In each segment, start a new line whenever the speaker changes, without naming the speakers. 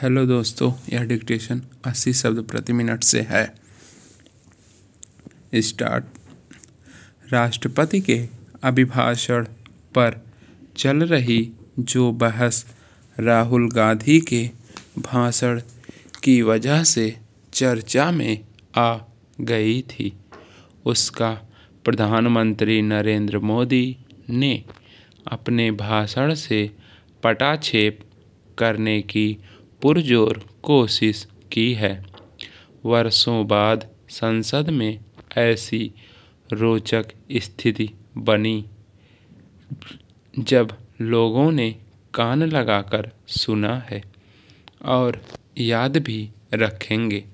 hello दोस्तों यह dictation अस्सी शब्द प्रति मिनट से है स्टार्ट राष्ट्रपति के अभिभाषण पर चल रही जो बहस राहुल गांधी के भाषण की वजह से चर्चा में आ गई थी उसका प्रधानमंत्री नरेंद्र मोदी ने अपने भाषण से पटाक्षेप करने की पुरजोर कोशिश की है वर्षों बाद संसद में ऐसी रोचक स्थिति बनी जब लोगों ने कान लगाकर सुना है और याद भी रखेंगे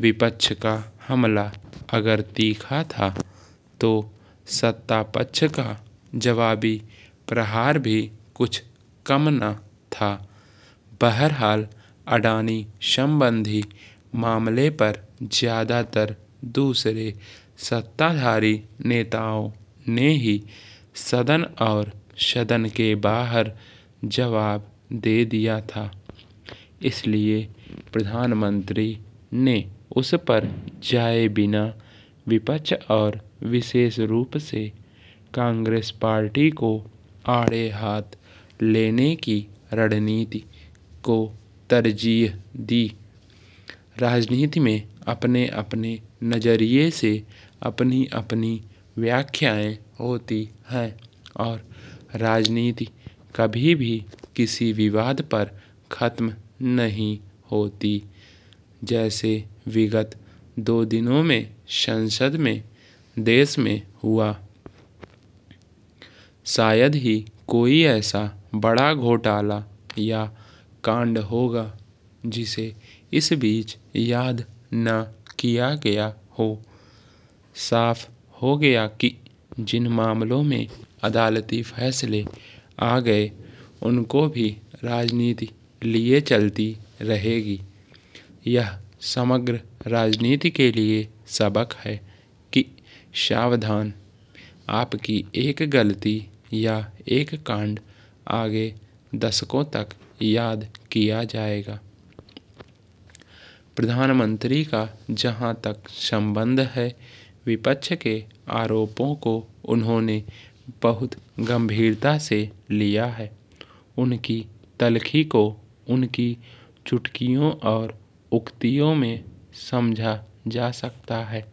विपक्ष का हमला अगर तीखा था तो सत्ता पक्ष का जवाबी प्रहार भी कुछ कम न था बहरहाल अडानी संबंधी मामले पर ज़्यादातर दूसरे सत्ताधारी नेताओं ने ही सदन और सदन के बाहर जवाब दे दिया था इसलिए प्रधानमंत्री ने उस पर जाए बिना विपक्ष और विशेष रूप से कांग्रेस पार्टी को आड़े हाथ लेने की रणनीति को तरजीह दी राजनीति में अपने अपने नज़रिए से अपनी अपनी व्याख्याएं होती हैं और राजनीति कभी भी किसी विवाद पर ख़त्म नहीं होती जैसे विगत दो दिनों में संसद में देश में हुआ शायद ही कोई ऐसा बड़ा घोटाला या कांड होगा जिसे इस बीच याद न किया गया हो साफ हो गया कि जिन मामलों में अदालती फैसले आ गए उनको भी राजनीति लिए चलती रहेगी यह समग्र राजनीति के लिए सबक है कि सावधान आपकी एक गलती या एक कांड आगे दशकों तक याद किया जाएगा प्रधानमंत्री का जहां तक संबंध है विपक्ष के आरोपों को उन्होंने बहुत गंभीरता से लिया है उनकी तलखी को उनकी चुटकियों और उक्तियों में समझा जा सकता है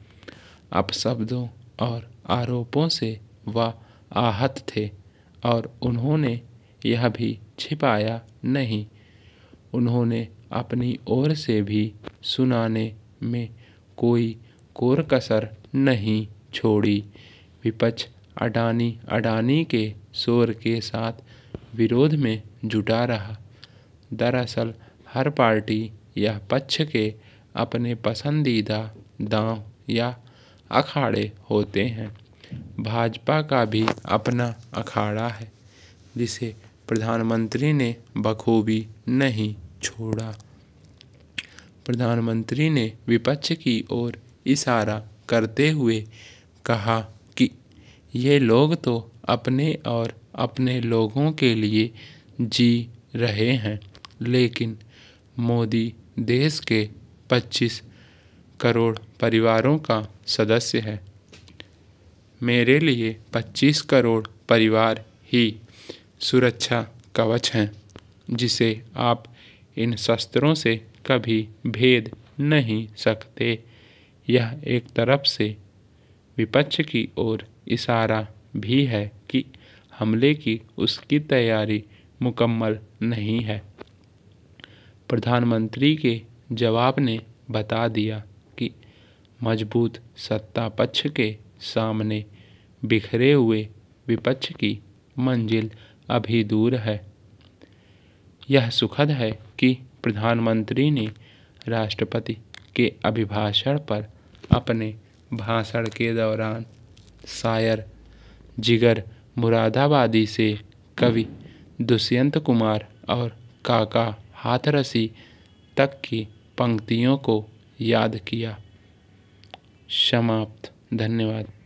अपशब्दों और आरोपों से वह आहत थे और उन्होंने यह भी छिपाया नहीं उन्होंने अपनी ओर से भी सुनाने में कोई कोर कसर नहीं छोड़ी विपक्ष अडानी अडानी के शोर के साथ विरोध में जुटा रहा दरअसल हर पार्टी यह पक्ष के अपने पसंदीदा दांव या अखाड़े होते हैं भाजपा का भी अपना अखाड़ा है जिसे प्रधानमंत्री ने बखूबी नहीं छोड़ा प्रधानमंत्री ने विपक्ष की ओर इशारा करते हुए कहा कि ये लोग तो अपने और अपने लोगों के लिए जी रहे हैं लेकिन मोदी देश के 25 करोड़ परिवारों का सदस्य है मेरे लिए पच्चीस करोड़ परिवार ही सुरक्षा कवच हैं जिसे आप इन शस्त्रों से कभी भेद नहीं सकते यह एक तरफ से विपक्ष की ओर इशारा भी है कि हमले की उसकी तैयारी मुकम्मल नहीं है प्रधानमंत्री के जवाब ने बता दिया कि मजबूत सत्ता पक्ष के सामने बिखरे हुए विपक्ष की मंजिल अभी दूर है यह सुखद है कि प्रधानमंत्री ने राष्ट्रपति के अभिभाषण पर अपने भाषण के दौरान शायर जिगर मुरादाबादी से कवि दुष्यंत कुमार और काका हाथरसी तक की पंक्तियों को याद किया समाप्त धन्यवाद